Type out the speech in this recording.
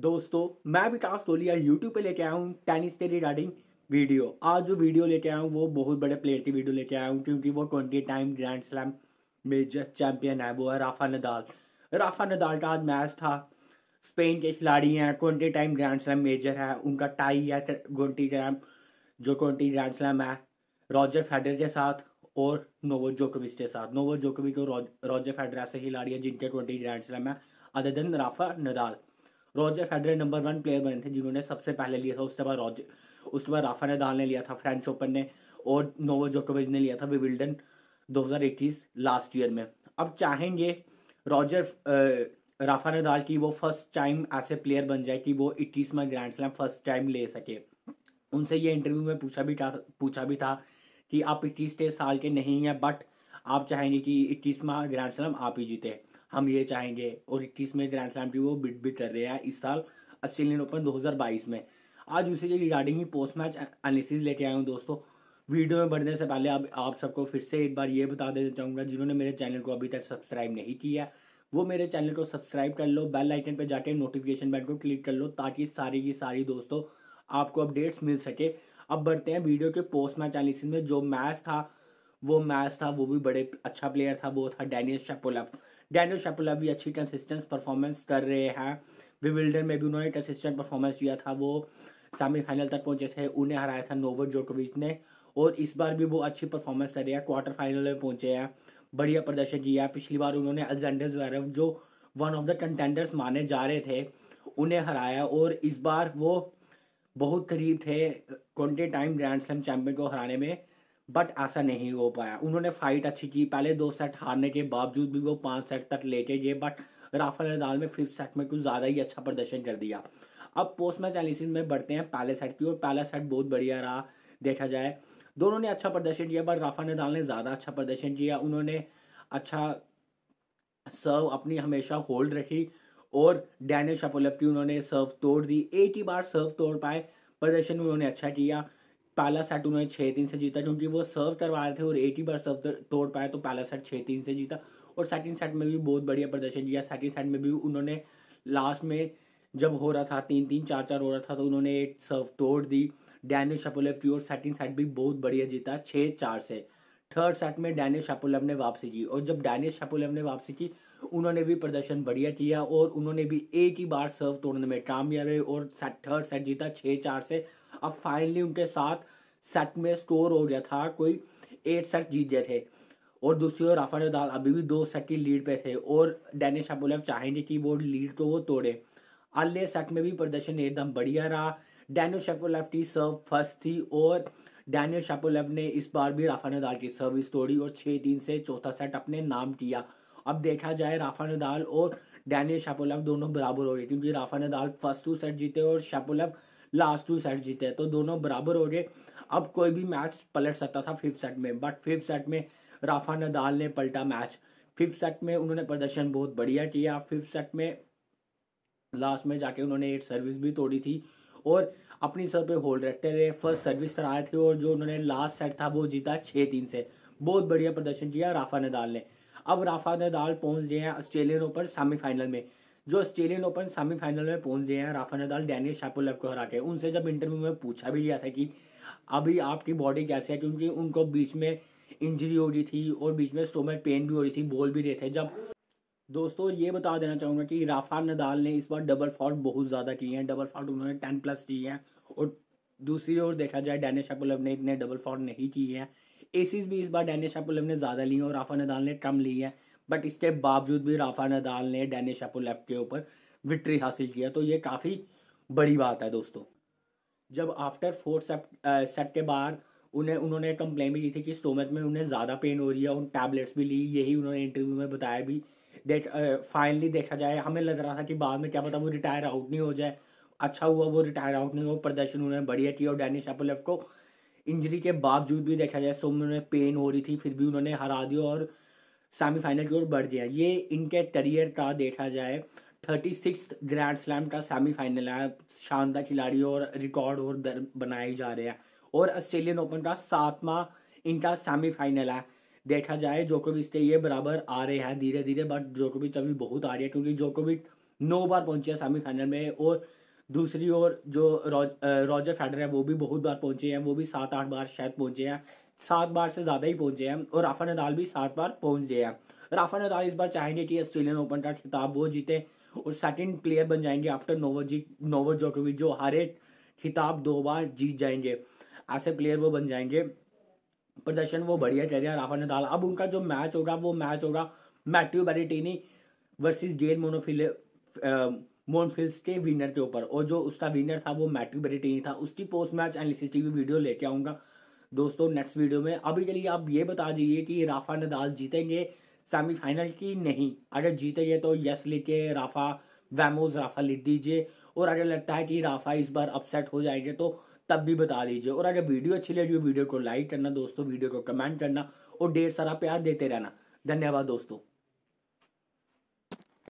दोस्तों मैं विकास तोलिया यूट्यूब पे लेके आया हूँ टेनिस के रिगार्डिंग वीडियो आज जो वीडियो लेके आया हूँ वो बहुत बड़े प्लेयर की वीडियो लेके आया हूँ क्योंकि वो twenty time grand slam major champion है वो है राफा नदाल राफा नदाल का आज मैच था स्पेन के खिलाड़ी हैं twenty time grand slam major है उनका टाई है ट्वेंटी ग्रैम जो ट्वेंटी ग्रैंड स्लैम है रॉजर फेडर के साथ और नोवो जोकोविच के साथ नोवो जोकोविच और रॉजर फेडर ऐसे खिलाड़ी हैं जिनके ट्वेंटी ग्रैंड स्लैम है other than Rafa Nadal Roger Federer number one player बने थे जिन्होंने सबसे पहले लिया था उसके बाद रॉजर उसके बाद राफा दाल ने लिया था फ्रेंच ओपन ने और नोवा जोकोविज ने लिया था विविल्डन दो लास्ट ईयर में अब चाहेंगे रॉजर राफा दाल की वो फर्स्ट टाइम ऐसे प्लेयर बन जाए कि वो इक्कीसवा ग्रैंड स्लैम फर्स्ट टाइम ले सके उनसे ये इंटरव्यू में पूछा भी था पूछा भी था कि आप इक्कीस साल के नहीं हैं बट आप चाहेंगे कि इक्कीसवा ग्रैंड स्लैम आप ही जीते हम ये चाहेंगे और इक्कीस में ग्रैंड स्लैम की वो बिट भी कर रहे हैं इस साल ऑस्ट्रेलियन ओपन 2022 में आज उसी के रिगार्डिंग ही पोस्ट मैच एनालिसिस लेके आया हूँ दोस्तों वीडियो में बढ़ने से पहले अब आप सबको फिर से एक बार ये बता देना चाहूँगा जिन्होंने मेरे चैनल को अभी तक सब्सक्राइब नहीं किया वो मेरे चैनल को सब्सक्राइब कर लो बेल आइकन पर जाके नोटिफिकेशन बेल को क्लिक कर लो ताकि सारी की सारी दोस्तों आपको अपडेट्स मिल सके अब बढ़ते हैं वीडियो के पोस्ट मैच एनालिसिस में जो मैच था वो मैच था वो भी बड़े अच्छा प्लेयर था वो था डेनिस शेपोलफ डैनियल शापुला भी अच्छी कंसिस्टेंस परफॉर्मेंस कर रहे हैं विविल्डर में भी उन्होंने कंसिस्टेंट परफॉर्मेंस दिया था वो सेमीफाइनल तक पहुंचे थे उन्हें हराया था नोवर जोकोविच ने और इस बार भी वो अच्छी परफॉर्मेंस कर रहे हैं क्वार्टर फाइनल में पहुंचे हैं बढ़िया प्रदर्शन किया पिछली बार उन्होंने अलेक्जेंडर जैरव जो वन ऑफ द कंटेंडर्स माने जा रहे थे उन्हें हराया और इस बार वो बहुत करीब थे twenty time grand slam champion को हराने में बट ऐसा नहीं हो पाया उन्होंने फाइट अच्छी की पहले दो सेट हारने के बावजूद भी वो पाँच सेट तक लेके गए बट राफेल नदाल ने फिफ्थ सेट में कुछ ज़्यादा ही अच्छा प्रदर्शन कर दिया अब पोस्ट मैच एनालिसिस में बढ़ते हैं पहले सेट की और पहला सेट बहुत बढ़िया रहा देखा जाए दोनों ने अच्छा प्रदर्शन किया बट राफा नदाल ने ज़्यादा अच्छा प्रदर्शन किया उन्होंने अच्छा सर्व अपनी हमेशा होल्ड रखी और डैनिश अपोलव की उन्होंने सर्व तोड़ दी एक ही बार सर्व तोड़ पाए प्रदर्शन उन्होंने अच्छा किया पहला सेट उन्होंने छः तीन से जीता क्योंकि वो सर्व करवा रहे थे और एटी बार सर्व तोड़ पाए तो पहला सेट छः तीन से जीता और सेकंड सेट में भी बहुत बढ़िया प्रदर्शन किया सेकंड सेट में भी उन्होंने लास्ट में जब हो रहा था तीन तीन चार चार हो रहा था तो उन्होंने एक सर्व तोड़ दी डैनियल शपोलेव की और सेकंड सेट भी बहुत बढ़िया जीता छः चार से थर्ड सेट में डैनिश शपोलेव ने वापसी की और जब डैनिश शपोलेव ने वापसी की उन्होंने भी प्रदर्शन बढ़िया किया और उन्होंने भी एक ही बार सर्व तोड़ने में कामयाब रहे और थर्ड सेट जीता छः चार से अब फाइनली उनके साथ सेट में स्कोर हो गया था कोई एट सेट जीत गए थे और दूसरी ओर राफेल नदाल अभी भी दो सेट की लीड पे थे और डेनिश अबोलेव चाहेंगे कि वो लीड को वो तोड़े अगले सेट में भी प्रदर्शन एकदम बढ़िया रहा डैनियल शेपोलेव की सर्व फर्स्ट थी और डैनियल शेपोलेव ने इस बार भी राफा नदाल की सर्विस तोड़ी और छः तीन से चौथा सेट अपने नाम किया अब देखा जाए राफा नदाल और डैनियल शेपोलेव दोनों बराबर हो गए क्योंकि Rafa Nadal first two set जीते और शेपोलेव लास्ट टू सेट जीते तो दोनों बराबर हो गए अब कोई भी मैच पलट सकता था फिफ्थ सेट में बट फिफ्थ सेट में राफा नदाल ने पलटा मैच फिफ्थ सेट में उन्होंने प्रदर्शन बहुत बढ़िया किया फिफ्थ सेट में लास्ट में जाके उन्होंने एक सर्विस भी तोड़ी थी और अपनी सर पे होल्ड रखते रहे फर्स्ट सर्विस कराए थे और जो उन्होंने लास्ट सेट था वो जीता छः तीन से बहुत बढ़िया प्रदर्शन किया राफा नदाल ने अब राफा नदाल पहुंच गए हैं ऑस्ट्रेलियन ओपन सेमीफाइनल में जो ऑस्ट्रेलियन ओपन सेमीफाइनल में पहुंच गए हैं राफा नदाल डैनियल शापोलेव को हरा के उनसे जब इंटरव्यू में पूछा भी गया था कि अभी आपकी बॉडी कैसे है क्योंकि उनको बीच में इंजरी हो रही थी और बीच में स्टोमक पेन भी हो रही थी बोल भी रहे थे जब दोस्तों ये बता देना चाहूँगा कि राफा नदाल ने इस बार डबल फॉल्ट बहुत ज़्यादा किए हैं डबल फॉल्ट उन्होंने टेन प्लस किए हैं और दूसरी ओर देखा जाए डैनियल शापोलेव ने इतने डबल फॉल्ट नहीं किए हैं एसीज भी इस बार डैनियल शापोलेव ने ज़्यादा लिए और राफा नदाल ने कम ली है बट इसके बावजूद भी राफा नदाल ने डैनिश अपो के ऊपर विक्ट्री हासिल किया तो ये काफ़ी बड़ी बात है दोस्तों जब आफ्टर सेप सेट के बाद उन्हें उन्होंने कंप्लेन भी की थी कि स्टोमक में उन्हें ज़्यादा पेन हो रही है उन टैबलेट्स भी ली यही उन्होंने इंटरव्यू में बताया भी देख फाइनली देखा जाए हमें लग रहा था कि बाद में क्या पता वो रिटायर आउट नहीं हो जाए अच्छा हुआ वो रिटायर आउट नहीं हुआ प्रदर्शन उन्होंने बढ़िया किया और डैनिश एपोलेफ को इंजरी के बावजूद भी देखा जाए सोम में उन्हें पेन हो रही थी फिर भी उन्होंने हरा दिया और सेमीफाइनल की ओर बढ़ गया ये इनके करियर का देखा जाए थर्टी सिक्स ग्रैंड स्लैम का सेमीफाइनल है शानदार खिलाड़ी और रिकॉर्ड और दर बनाए जा रहे हैं और ऑस्ट्रेलियन ओपन का सातवां इनका सेमीफाइनल है देखा जाए जोकोविच से ये बराबर आ रहे हैं धीरे धीरे बट जोकोविच अभी बहुत आ रही है क्योंकि जोकोविच नौ बार पहुंचे सेमीफाइनल में और दूसरी ओर जो रॉजर फेडर है वो भी बहुत बार पहुंचे हैं वो भी सात आठ बार शायद पहुंचे हैं सात बार से ज़्यादा ही पहुंचे हैं और राफा नदाल भी सात बार पहुंच गए हैं राफा नदाल इस बार चाहेंगे कि ऑस्ट्रेलियन ओपन का खिताब वो जीते और सेकेंड प्लेयर बन जाएंगे आफ्टर नोवोजी नोवो जोकोविच जो हर एक खिताब दो बार जीत जाएंगे ऐसे प्लेयर वो बन जाएंगे प्रदर्शन वो बढ़िया कर रहे हैं राफा नदाल अब उनका जो मैच होगा वो मैच होगा Matteo Berrettini versus Gael Monfils Monfils के विनर के ऊपर और जो उसका विनर था वो मैट्यू बेरेटिनी था उसकी पोस्ट मैच एनालिसिस की भी वीडियो लेके आऊँगा दोस्तों नेक्स्ट वीडियो में अभी चलिए आप ये बता दीजिए कि राफा नदाल जीतेंगे सेमीफाइनल की नहीं अगर जीतेंगे तो यस के राफा वैमोज राफा लिख दीजिए और अगर लगता है कि राफा इस बार अपसेट हो जाएंगे तो तब भी बता दीजिए और अगर वीडियो अच्छी लगी वीडियो को लाइक करना दोस्तों वीडियो को कमेंट करना और ढेर सारा प्यार देते रहना धन्यवाद दोस्तों